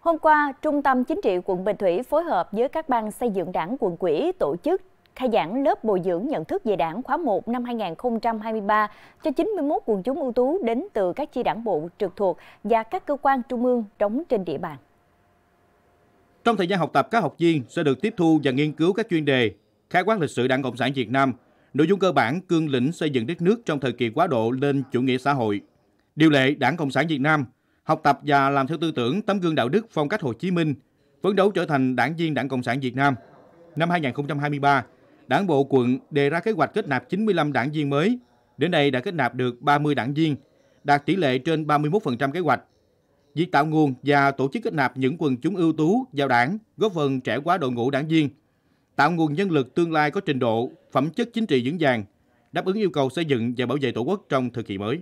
Hôm qua, Trung tâm Chính trị quận Bình Thủy phối hợp với các ban xây dựng đảng quận quỹ tổ chức khai giảng lớp bồi dưỡng nhận thức về đảng khóa 1 năm 2023 cho 91 quần chúng ưu tú đến từ các chi đảng bộ trực thuộc và các cơ quan trung ương đóng trên địa bàn. Trong thời gian học tập, các học viên sẽ được tiếp thu và nghiên cứu các chuyên đề khai quát lịch sử Đảng Cộng sản Việt Nam, nội dung cơ bản cương lĩnh xây dựng đất nước trong thời kỳ quá độ lên chủ nghĩa xã hội, điều lệ Đảng Cộng sản Việt Nam – học tập và làm theo tư tưởng tấm gương đạo đức phong cách Hồ Chí Minh, phấn đấu trở thành đảng viên Đảng Cộng sản Việt Nam. Năm 2023, Đảng bộ quận đề ra kế hoạch kết nạp 95 đảng viên mới. Đến nay đã kết nạp được 30 đảng viên, đạt tỷ lệ trên 31% kế hoạch. Việc tạo nguồn và tổ chức kết nạp những quần chúng ưu tú vào đảng góp phần trẻ hóa đội ngũ đảng viên, tạo nguồn nhân lực tương lai có trình độ, phẩm chất chính trị vững vàng, đáp ứng yêu cầu xây dựng và bảo vệ Tổ quốc trong thời kỳ mới.